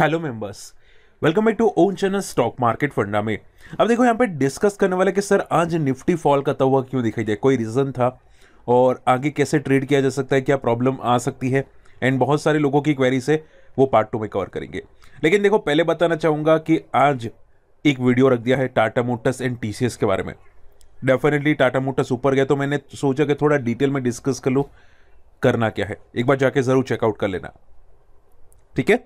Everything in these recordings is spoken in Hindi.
Hello members welcome back to own channel stock market funda में अब देखो यहाँ पे डिस्कस करने वाला कि सर आज निफ्टी फॉल करता हुआ क्यों दिखाई दिया कोई रीज़न था और आगे कैसे ट्रेड किया जा सकता है क्या प्रॉब्लम आ सकती है एंड बहुत सारे लोगों की क्वेरी से वो पार्ट टू में कवर करेंगे लेकिन देखो पहले बताना चाहूँगा कि आज एक वीडियो रख दिया है टाटा मोटर्स एंड टी के बारे में डेफिनेटली टाटा मोटर्स ऊपर गया तो मैंने सोचा कि थोड़ा डिटेल में डिस्कस कर लूँ करना क्या है एक बार जाके ज़रूर चेकआउट कर लेना ठीक है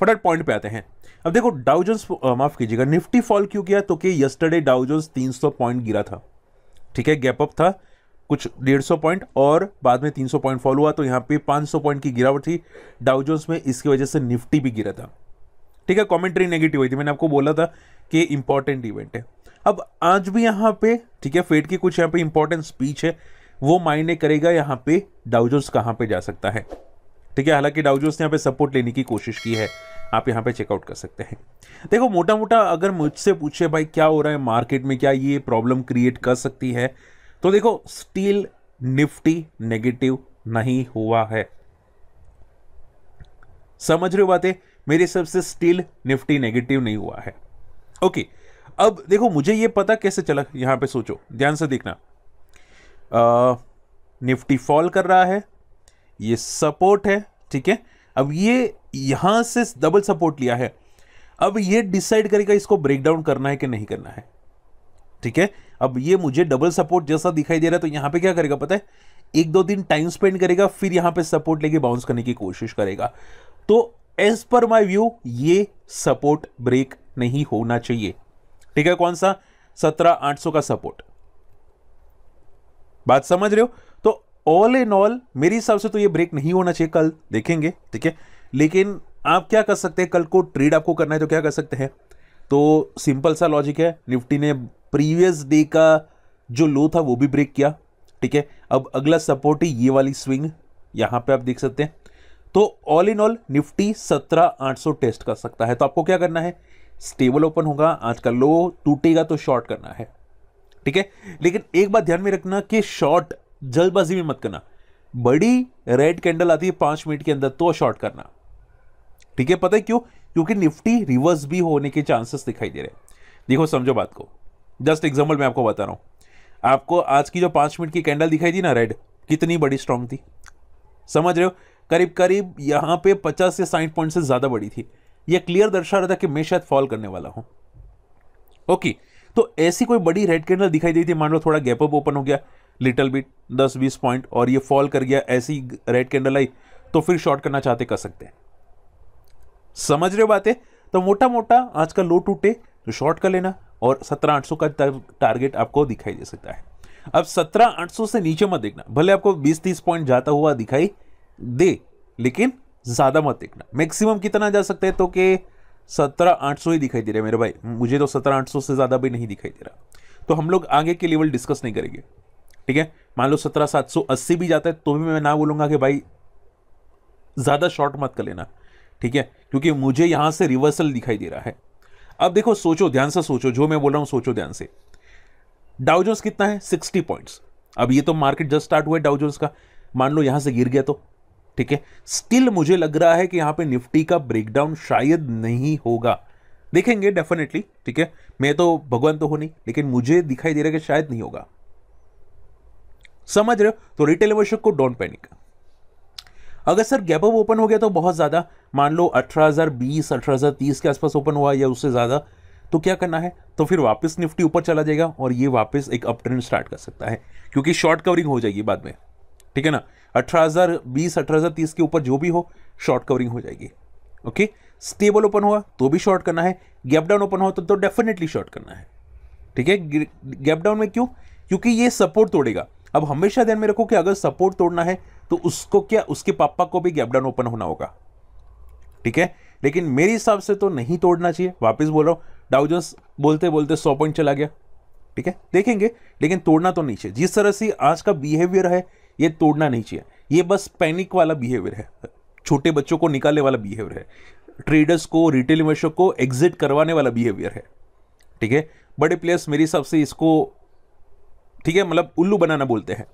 फटाफट पॉइंट पे आते हैं अब देखो डाउजन्स माफ़ कीजिएगा निफ्टी फॉल क्यों किया तो कि यस्टरडे डाउजन्स 300 पॉइंट गिरा था ठीक है गैप अप था कुछ 150 पॉइंट और बाद में 300 पॉइंट फॉल हुआ तो यहाँ पे 500 पॉइंट की गिरावट थी डाउजोन्स में इसकी वजह से निफ्टी भी गिरा था ठीक है कमेंट्री नेगेटिव हुई थी मैंने आपको बोला था कि इंपॉर्टेंट इवेंट है अब आज भी यहाँ पे ठीक है फेड की कुछ यहाँ पे इंपॉर्टेंट स्पीच है वो मायने करेगा यहाँ पे डाउजोन्स कहाँ पे जा सकता है ठीक है हालांकि डाउजोस ने यहाँ पे सपोर्ट लेने की कोशिश की है आप यहाँ पे चेकआउट कर सकते हैं देखो मोटा मोटा अगर मुझसे पूछे भाई क्या हो रहा है मार्केट में क्या ये प्रॉब्लम क्रिएट कर सकती है तो देखो स्टील निफ्टी नेगेटिव नहीं हुआ है समझ रहे हो बातें मेरे हिसाब से स्टील निफ्टी नेगेटिव नहीं हुआ है ओके अब देखो मुझे ये पता कैसे चला यहां पे सोचो ध्यान से देखना आ, निफ्टी फॉल कर रहा है ये सपोर्ट है ठीक है अब ये यहां से डबल सपोर्ट लिया है अब ये डिसाइड करेगा इसको ब्रेक डाउन करना है कि नहीं करना है ठीक है अब ये मुझे डबल सपोर्ट जैसा दिखाई दे रहा है तो यहां पे क्या करेगा पता है एक दो दिन टाइम स्पेंड करेगा फिर यहां पे सपोर्ट लेके बाउंस करने की कोशिश करेगा तो एज पर माई व्यू ये सपोर्ट ब्रेक नहीं होना चाहिए ठीक है कौन सा सत्रह आठ सौ का सपोर्ट बात समझ रहे हो ऑल इन ऑल मेरे हिसाब से तो ये ब्रेक नहीं होना चाहिए कल देखेंगे ठीक है लेकिन आप क्या कर सकते हैं कल को ट्रेड आपको करना है तो क्या कर सकते हैं तो सिंपल सा लॉजिक है निफ्टी ने प्रीवियस डे का जो लो था वो भी ब्रेक किया ठीक है अब अगला सपोर्ट ही ये वाली स्विंग यहाँ पे आप देख सकते हैं तो all in all Nifty 17800 test कर सकता है तो आपको क्या करना है स्टेबल ओपन होगा आज का लो टूटेगा तो शॉर्ट करना है ठीक है लेकिन एक बात ध्यान में रखना कि शॉर्ट जल्दबाजी भी मत करना बड़ी रेड कैंडल आती है पांच मिनट के अंदर तो शॉर्ट करना ठीक है पता है क्यों क्योंकि निफ्टी रिवर्स भी होने के चांसेस दिखाई दे रहे हैं देखो समझो बात को जस्ट एग्जाम्पल मैं आपको बता रहा हूं आपको आज की जो पांच मिनट की कैंडल दिखाई दी ना रेड कितनी बड़ी स्ट्रांग थी समझ रहे हो करीब करीब यहां पे 50 से 60 पॉइंट से ज़्यादा बड़ी थी यह क्लियर दर्शा रहा था कि मैं शायद फॉल करने वाला हूं ओके तो ऐसी कोई बड़ी रेड कैंडल दिखाई दी थी मान लो थोड़ा गैप अप ओपन हो गया लिटल बिट दस बीस पॉइंट और ये फॉल कर गया ऐसी रेड कैंडल आई तो फिर शॉर्ट करना चाहते कर सकते हैं समझ रहे हो बातें तो मोटा मोटा आज का लो टूटे तो शॉर्ट कर लेना और सत्रह आठ सौ का टारगेट आपको दिखाई दे सकता है अब सत्रह आठ सौ से नीचे मत देखना भले आपको बीस तीस पॉइंट जाता हुआ दिखाई दे लेकिन ज़्यादा मत देखना मैक्सिमम कितना जा सकता है तो कि सत्रह आठ सौ ही दिखाई दे रहा है मेरे भाई मुझे तो सत्रह आठ सौ से ज़्यादा भी नहीं दिखाई दे रहा तो हम लोग आगे के लेवल डिस्कस नहीं करेंगे ठीक है मान लो सत्रह सात सौ अस्सी भी जाता है तो भी मैं ना बोलूंगा कि भाई ज़्यादा शॉर्ट मत कर लेना ठीक है क्योंकि मुझे यहाँ से रिवर्सल दिखाई दे रहा है अब देखो सोचो ध्यान से सोचो जो मैं बोल रहा हूँ सोचो ध्यान से डाउजोन्स कितना है सिक्सटी पॉइंट्स अब ये तो मार्केट जस्ट स्टार्ट हुआ है डाउजोन्स का मान लो यहाँ से गिर गया तो ठीक है स्टिल मुझे लग रहा है कि यहाँ पे निफ्टी का ब्रेकडाउन शायद नहीं होगा देखेंगे डेफिनेटली ठीक है मैं तो भगवान तो हो नहीं लेकिन मुझे दिखाई दे रहा है कि शायद नहीं होगा समझ रहे हो तो रिटेल निवेशक को डोंट पैनिक अगर सर गैप अप ओपन हो गया तो बहुत ज़्यादा मान लो अठारह हजार तीस के आसपास ओपन हुआ या उससे ज़्यादा तो क्या करना है तो फिर वापस निफ्टी ऊपर चला जाएगा और ये वापस एक अप ट्रेंड स्टार्ट कर सकता है क्योंकि शॉर्ट कवरिंग हो जाएगी बाद में ठीक है ना अठारह हजार तीस के ऊपर जो भी हो शॉर्ट कवरिंग हो जाएगी ओके स्टेबल ओपन हुआ तो भी शॉर्ट करना है गैप डाउन ओपन हुआ तो, तो डेफिनेटली शॉर्ट करना है ठीक है गैप डाउन में क्यों क्योंकि ये सपोर्ट तोड़ेगा अब हमेशा ध्यान में रखो कि अगर सपोर्ट तोड़ना है तो उसको क्या उसके पापा को भी गैपडाउन ओपन होना होगा ठीक है लेकिन मेरे हिसाब से तो नहीं तोड़ना चाहिए वापस बोल रहा हूँ डाउजन्स बोलते बोलते सौ पॉइंट चला गया ठीक है देखेंगे लेकिन तोड़ना तो नहीं चाहिए जिस तरह से आज का बिहेवियर है ये तोड़ना नहीं चाहिए ये बस पैनिक वाला बिहेवियर है छोटे बच्चों को निकालने वाला बिहेवियर है ट्रेडर्स को रिटेल इन्वेस्टर को एग्जिट करवाने वाला बिहेवियर है ठीक है बड़े प्लेयर्स मेरे हिसाब से इसको ठीक है मतलब उल्लू बनाना बोलते हैं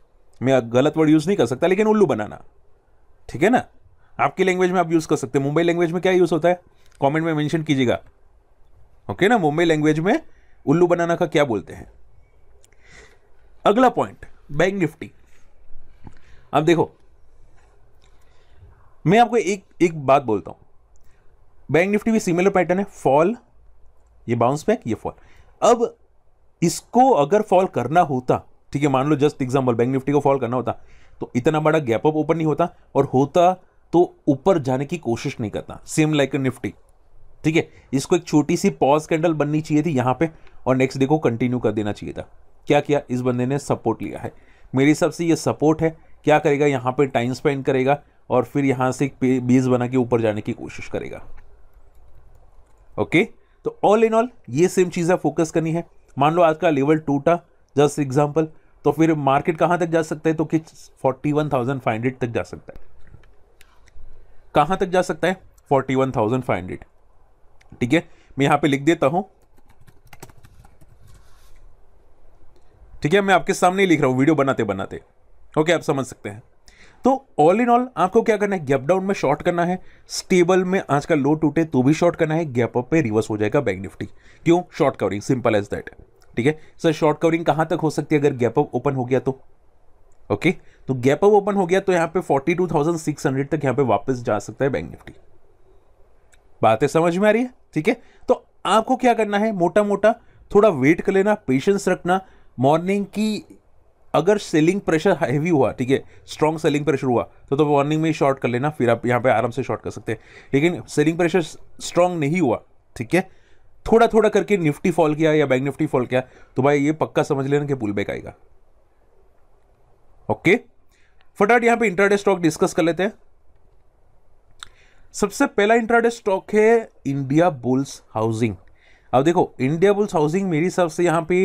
मैं गलत वर्ड यूज़ नहीं कर सकता लेकिन उल्लू बनाना ठीक है ना आपकी लैंग्वेज में आप यूज़ कर सकते हैं मुंबई लैंग्वेज में क्या यूज़ होता है कमेंट में मेंशन कीजिएगा ओके ना मुंबई लैंग्वेज में उल्लू बनाना का क्या बोलते हैं अगला पॉइंट बैंक निफ्टी अब देखो मैं आपको एक एक बात बोलता हूँ बैंक निफ्टी भी सिमिलर पैटर्न है फॉल ये बाउंस बैक ये फॉल अब इसको अगर फॉल करना होता ठीक है मान लो जस्ट एग्जाम्पल बैंक निफ्टी को फॉल करना होता तो इतना बड़ा गैप अप ओपन नहीं होता और होता तो ऊपर जाने की कोशिश नहीं करता सेम लाइक निफ्टी ठीक है इसको एक छोटी सी पॉज कैंडल बननी चाहिए थी यहाँ पे और नेक्स्ट डे को कंटिन्यू कर देना चाहिए था क्या किया इस बंदे ने सपोर्ट लिया है मेरे हिसाब से ये सपोर्ट है क्या करेगा यहाँ पे टाइम स्पेंड करेगा और फिर यहाँ से एक बेस बना के ऊपर जाने की कोशिश करेगा ओके तो ऑल इन ऑल ये सेम है फोकस करनी है मान लो आज का लेवल टूटा जस्ट एग्जाम्पल तो फिर मार्केट कहाँ तक जा सकता है तो किस forty one thousand five hundred तक जा सकता है कहाँ तक जा सकता है forty one thousand five hundred ठीक है मैं यहाँ पे लिख देता हूँ ठीक है मैं आपके सामने ही लिख रहा हूँ वीडियो बनाते बनाते ओके आप समझ सकते हैं तो ऑल इन ऑल आपको क्या करना है गैप डाउन में शॉर्ट करना है स्टेबल में आज का लो टूटे तो भी शॉर्ट करना है गैप अप पे रिवर्स हो जाएगा बैंक निफ्टी क्यों short covering simple as that ठीक है सर शॉर्ट कवरिंग कहां तक हो सकती है अगर गैप अप ओपन हो गया तो ओके okay? तो गैप अप ओपन हो गया तो यहां पे 42,600 तक यहां पे वापस जा सकता है बैंक निफ्टी बातें समझ में आ रही है ठीक है तो आपको क्या करना है मोटा मोटा थोड़ा वेट कर लेना पेशेंस रखना मॉर्निंग की अगर सेलिंग प्रेशर हैवी हुआ ठीक है स्ट्रॉन्ग सेलिंग प्रेशर हुआ तो तो वार्निंग में ही शॉर्ट कर लेना फिर आप यहाँ पे आराम से शॉर्ट कर सकते हैं लेकिन सेलिंग प्रेशर स्ट्रॉन्ग नहीं हुआ ठीक है थोड़ा थोड़ा करके निफ्टी फॉल किया या बैंक निफ्टी फॉल किया तो भाई ये पक्का समझ लेना कि पुल बैक आएगा ओके फटाफट यहाँ पे इंटरडे स्टॉक डिस्कस कर लेते हैं सबसे पहला इंटरडे स्टॉक है इंडिया बुल्स हाउसिंग अब देखो इंडिया बुल्स हाउसिंग मेरी हिसाब से यहाँ पे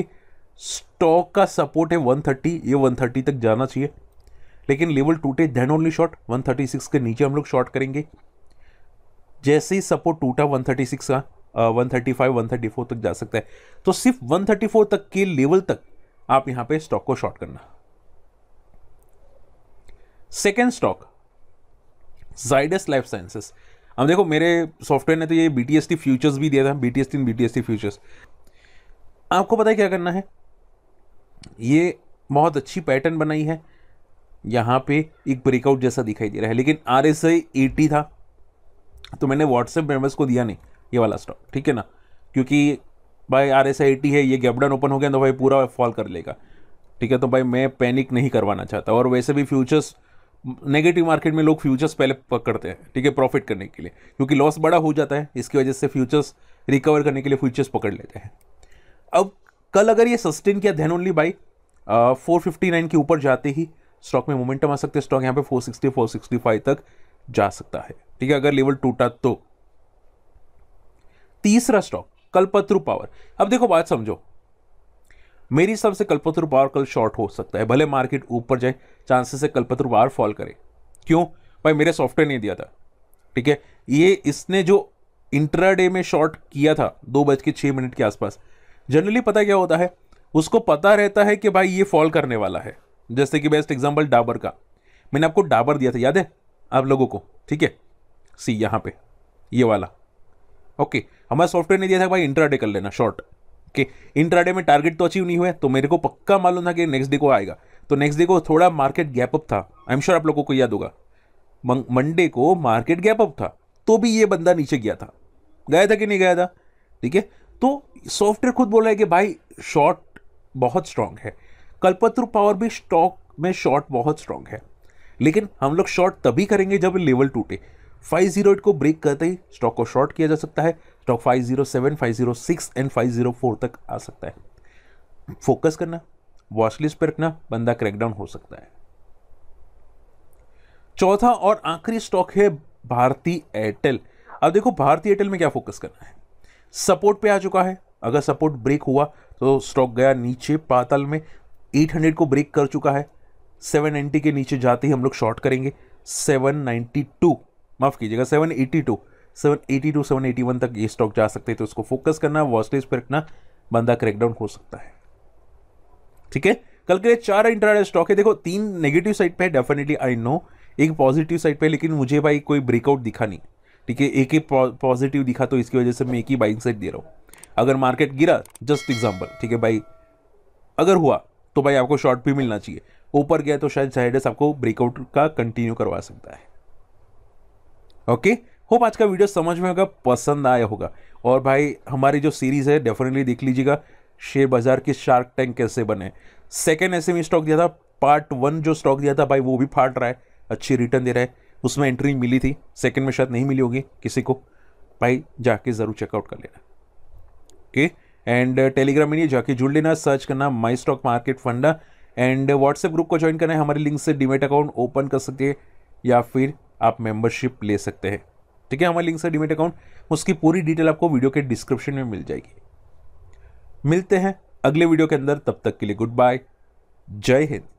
स्टॉक का सपोर्ट है 130 ये 130 तक जाना चाहिए लेकिन लेवल टूटे देन ओनली थर्टी 136 के नीचे हम लोग शॉर्ट करेंगे जैसे ही सपोर्ट टूटा 136 का one thirty five one thirty four तक जा सकता है तो सिर्फ वन थर्टी फोर तक के लेवल तक आप यहां पे स्टॉक को शॉर्ट करना second stock Zydus life sciences अब देखो मेरे सॉफ्टवेयर ने तो ये बी टी फ्यूचर्स भी दिया था B T S T futures आपको पता है क्या करना है ये बहुत अच्छी पैटर्न बनाई है यहाँ पे एक ब्रेकआउट जैसा दिखाई दे रहा है लेकिन आर एस आई था तो मैंने व्हाट्सएप मेम्बर्स को दिया नहीं ये वाला स्टॉक ठीक है ना क्योंकि भाई आर एस आई है ये गैपडाउन ओपन हो गया तो भाई पूरा फॉल कर लेगा ठीक है तो भाई मैं पैनिक नहीं करवाना चाहता और वैसे भी फ्यूचर्स नेगेटिव मार्केट में लोग फ्यूचर्स पहले पकड़ते हैं ठीक है प्रॉफिट करने के लिए क्योंकि लॉस बड़ा हो जाता है इसकी वजह से फ्यूचर्स रिकवर करने के लिए फ्यूचर्स पकड़ लेते हैं अब कल अगर ये सस्टेन किया then only by four fifty nine के ऊपर जाते ही स्टॉक में मोमेंटम आ सकते हैं स्टॉक यहाँ पे four sixty four sixty five तक जा सकता है ठीक है अगर लेवल टूटा तो तीसरा स्टॉक कलपत्रु पावर अब देखो बात समझो मेरी हिसाब से कलपत्रु पावर कल शॉर्ट हो सकता है भले मार्केट ऊपर जाए चांसेस है कलपत्रु पावर फॉल करे क्यों भाई मेरे सॉफ्टवेयर नहीं दिया था ठीक है ये इसने जो इंटराडे में शॉर्ट किया था दो बज के छः मिनट के आसपास जनरली पता क्या होता है उसको पता रहता है कि भाई ये फॉल करने वाला है जैसे कि बेस्ट एग्जाम्पल डाबर का मैंने आपको डाबर दिया था याद है आप लोगों को ठीक है सी यहाँ पे ये वाला ओके हमारा सॉफ्टवेयर ने दिया था भाई इंट्राडे कर लेना शॉर्ट ओके इंट्राडे में टारगेट तो अचीव नहीं हुआ तो मेरे को पक्का मालूम था कि नेक्स्ट डे को आएगा तो नेक्स्ट डे को थोड़ा मार्केट गैप अप था आई एम श्योर आप लोगों को याद होगा मंडे को मार्केट गैप अप था तो भी ये बंदा नीचे गया था गया था कि नहीं गया था ठीक है तो सॉफ्टवेयर खुद बोला है कि भाई शॉर्ट बहुत स्ट्रांग है कल्पतरु पावर भी स्टॉक में शॉर्ट बहुत स्ट्रांग है लेकिन हम लोग शॉर्ट तभी करेंगे जब लेवल टूटे फाइव जीरो एट को ब्रेक करते ही स्टॉक को शॉर्ट किया जा सकता है stock five zero seven five zero six and five zero four तक आ सकता है फोकस करना वॉचलिस्ट पर रखना बंदा क्रैकडाउन हो सकता है चौथा और आखिरी स्टॉक है भारती एयरटेल अब देखो भारती एयरटेल में क्या फोकस करना है सपोर्ट पे आ चुका है अगर सपोर्ट ब्रेक हुआ तो स्टॉक गया नीचे पाताल में 800 को ब्रेक कर चुका है 790 के नीचे जाते ही हम लोग शॉर्ट करेंगे 792 माफ़ कीजिएगा 782 782 781 तक ये स्टॉक जा सकते हैं तो उसको फोकस करना वॉस्टेज पर रखना बंदा क्रैकडाउन हो सकता है ठीक है कल के लिए चार इंटरनेट स्टॉक है देखो तीन नेगेटिव साइड पे है डेफिनेटली आई नो एक पॉजिटिव साइड पे लेकिन मुझे भाई कोई ब्रेकआउट दिखा नहीं ठीक है एक ही पॉजिटिव दिखा तो इसकी वजह से मैं एक ही बाइंग साइड दे रहा हूँ अगर मार्केट गिरा जस्ट एग्जाम्पल ठीक है भाई अगर हुआ तो भाई आपको शॉर्ट भी मिलना चाहिए ऊपर गया तो शायद साइडेस आपको ब्रेकआउट का कंटिन्यू करवा सकता है ओके होप आज का वीडियो समझ में होगा पसंद आया होगा और भाई हमारी जो सीरीज़ है डेफिनेटली देख लीजिएगा शेयर बाजार के शार्क टैंक कैसे बने सेकेंड ऐसे में स्टॉक दिया था पार्ट वन जो स्टॉक दिया था भाई वो भी फाट रहा है अच्छी रिटर्न दे रहा है उसमें एंट्री मिली थी सेकंड में शायद नहीं मिली होगी किसी को भाई जाके ज़रूर चेकआउट कर लेना ओके एंड टेलीग्राम में जाके जुड़ लेना सर्च करना my stock market funda and WhatsApp group को ज्वाइन करना है हमारे लिंक से डिमेट अकाउंट ओपन कर सकते हैं या फिर आप मेंबरशिप ले सकते हैं ठीक है हमारे लिंक से डिमेट अकाउंट उसकी पूरी डिटेल आपको वीडियो के डिस्क्रिप्शन में मिल जाएगी मिलते हैं अगले वीडियो के अंदर तब तक के लिए गुड बाय जय हिंद